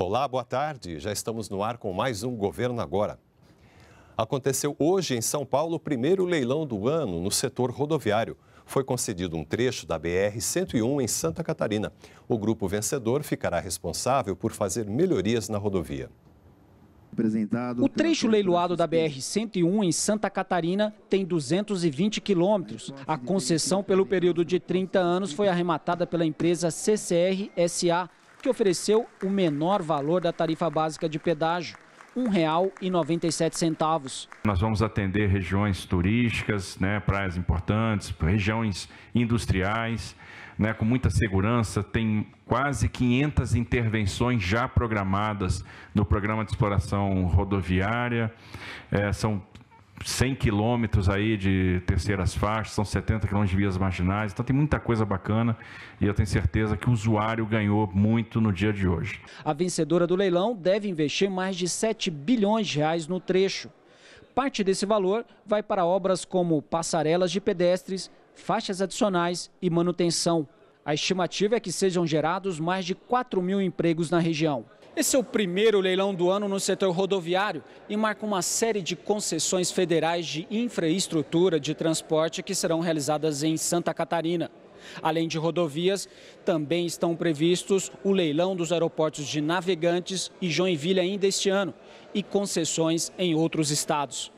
Olá, boa tarde. Já estamos no ar com mais um Governo Agora. Aconteceu hoje em São Paulo o primeiro leilão do ano no setor rodoviário. Foi concedido um trecho da BR-101 em Santa Catarina. O grupo vencedor ficará responsável por fazer melhorias na rodovia. O trecho leiloado da BR-101 em Santa Catarina tem 220 quilômetros. A concessão pelo período de 30 anos foi arrematada pela empresa CCR SA que ofereceu o menor valor da tarifa básica de pedágio, R$ 1,97. Nós vamos atender regiões turísticas, né, praias importantes, regiões industriais, né, com muita segurança. Tem quase 500 intervenções já programadas no programa de exploração rodoviária. É, são 100 quilômetros aí de terceiras faixas, são 70 quilômetros de vias marginais, então tem muita coisa bacana e eu tenho certeza que o usuário ganhou muito no dia de hoje. A vencedora do leilão deve investir mais de 7 bilhões de reais no trecho. Parte desse valor vai para obras como passarelas de pedestres, faixas adicionais e manutenção. A estimativa é que sejam gerados mais de 4 mil empregos na região. Esse é o primeiro leilão do ano no setor rodoviário e marca uma série de concessões federais de infraestrutura de transporte que serão realizadas em Santa Catarina. Além de rodovias, também estão previstos o leilão dos aeroportos de Navegantes e Joinville ainda este ano e concessões em outros estados.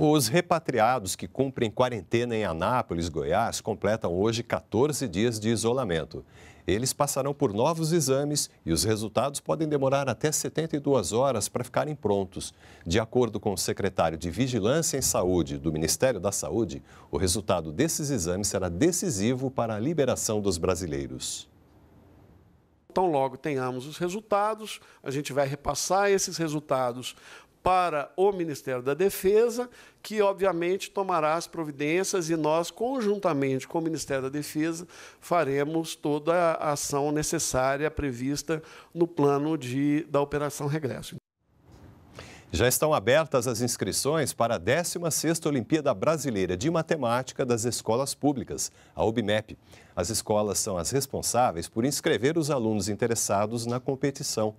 Os repatriados que cumprem quarentena em Anápolis, Goiás, completam hoje 14 dias de isolamento. Eles passarão por novos exames e os resultados podem demorar até 72 horas para ficarem prontos. De acordo com o secretário de Vigilância em Saúde do Ministério da Saúde, o resultado desses exames será decisivo para a liberação dos brasileiros. Então, logo tenhamos os resultados, a gente vai repassar esses resultados para o Ministério da Defesa, que obviamente tomará as providências e nós, conjuntamente com o Ministério da Defesa, faremos toda a ação necessária prevista no plano de, da Operação Regresso. Já estão abertas as inscrições para a 16ª Olimpíada Brasileira de Matemática das Escolas Públicas, a OBMEP. As escolas são as responsáveis por inscrever os alunos interessados na competição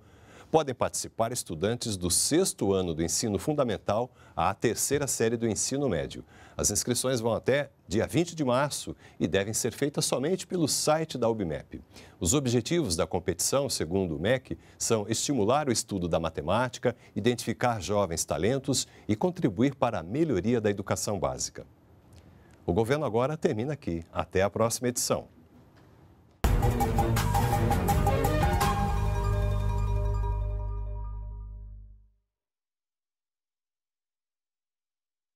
podem participar estudantes do sexto ano do ensino fundamental à terceira série do ensino médio. As inscrições vão até dia 20 de março e devem ser feitas somente pelo site da UBMEP. Os objetivos da competição, segundo o MEC, são estimular o estudo da matemática, identificar jovens talentos e contribuir para a melhoria da educação básica. O governo agora termina aqui. Até a próxima edição.